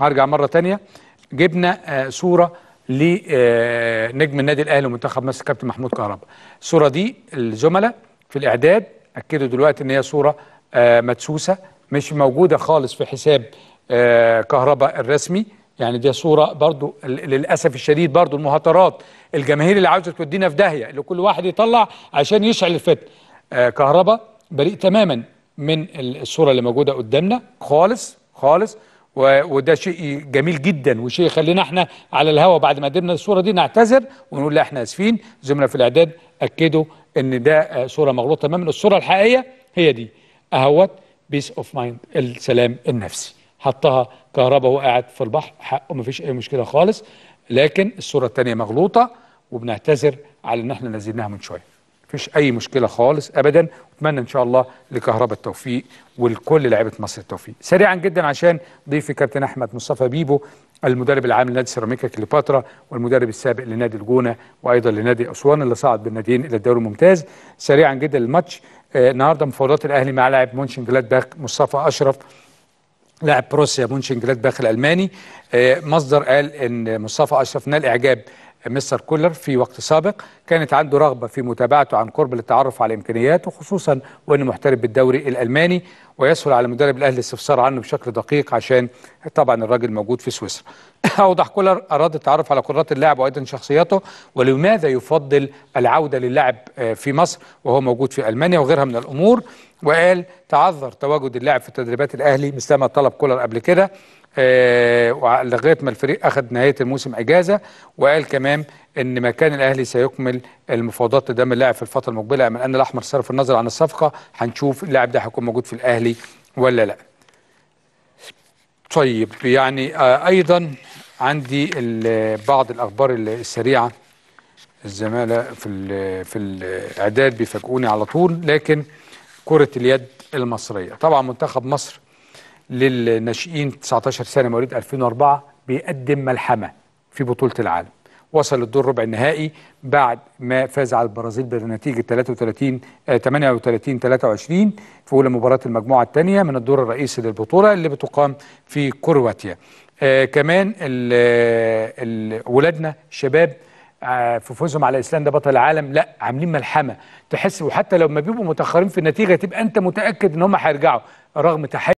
هرجع مره ثانيه جبنا آه، صوره لنجم آه، النادي الاهلي ومنتخب مصر كابتن محمود كهربا الصوره دي الزملاء في الاعداد اكدوا دلوقتي ان هي صوره آه، مدسوسه مش موجوده خالص في حساب كهربا الرسمي يعني دي صوره برضو للاسف الشديد برضو المهاترات الجماهير اللي عاوزه تودينا في داهيه اللي كل واحد يطلع عشان يشعل الفتن كهربا بريء تماما من الصوره اللي موجوده قدامنا خالص خالص وده شيء جميل جدا وشيء يخلينا احنا على الهوا بعد ما قدمنا الصوره دي نعتذر ونقول لا احنا اسفين زملاء في الاعداد اكدوا ان ده صوره مغلوطه تماما الصوره الحقيقيه هي دي اهوت بيس اوف مايند السلام النفسي حطها كهرباء وقعت في البحر حقه مفيش اي مشكله خالص لكن الصوره الثانيه مغلوطه وبنعتذر على ان احنا نزلناها من شويه فيش اي مشكله خالص ابدا اتمنى ان شاء الله لكهرباء التوفيق ولكل لعيبه مصر التوفيق سريعا جدا عشان ضيفي كابتن احمد مصطفى بيبو المدرب العام لنادي سيراميكا كليوباترا والمدرب السابق لنادي الجونه وايضا لنادي اسوان اللي صعد بالناديين الى الدوري الممتاز سريعا جدا الماتش آه، النهارده مفاوضات الاهلي مع لاعب مونشن جلادباخ مصطفى اشرف لاعب بروسيا مونشن جلادباخ الالماني آه، مصدر قال ان مصطفى اشرف نال اعجاب مستر كولر في وقت سابق كانت عنده رغبة في متابعته عن قرب للتعرف على إمكانياته خصوصا وأنه محترف بالدوري الألماني ويسهل على مدرب الأهلي الاستفسار عنه بشكل دقيق عشان طبعا الراجل موجود في سويسرا أوضح كولر أراد التعرف على قدرات اللاعب وأيضا شخصيته ولماذا يفضل العودة للاعب آه، في مصر وهو موجود في ألمانيا وغيرها من الأمور وقال تعذر تواجد اللاعب في تدريبات الأهلي مثلما طلب كولر قبل كده آه، لغايه ما الفريق اخذ نهايه الموسم اجازه وقال كمان ان مكان الاهلي سيكمل المفاوضات لدعم اللاعب في الفتره المقبله من ان الاحمر صرف النظر عن الصفقه هنشوف اللاعب ده هيكون موجود في الاهلي ولا لا. طيب يعني آه، ايضا عندي بعض الاخبار السريعه الزماله في الـ في الاعداد بيفاجئوني على طول لكن كره اليد المصريه طبعا منتخب مصر للناشئين 19 سنه مواليد 2004 بيقدم ملحمه في بطوله العالم وصل الدور ربع النهائي بعد ما فاز على البرازيل بنتيجه 33 38 23 في اولى مباراه المجموعه الثانيه من الدور الرئيسي للبطوله اللي بتقام في كرواتيا. آه كمان ال آه، ولادنا الشباب آه، في فوزهم على ايسلندا بطل العالم لا عاملين ملحمه تحس وحتى لو ما بيبقوا متاخرين في النتيجه تبقى انت متاكد ان هم هيرجعوا رغم تحدي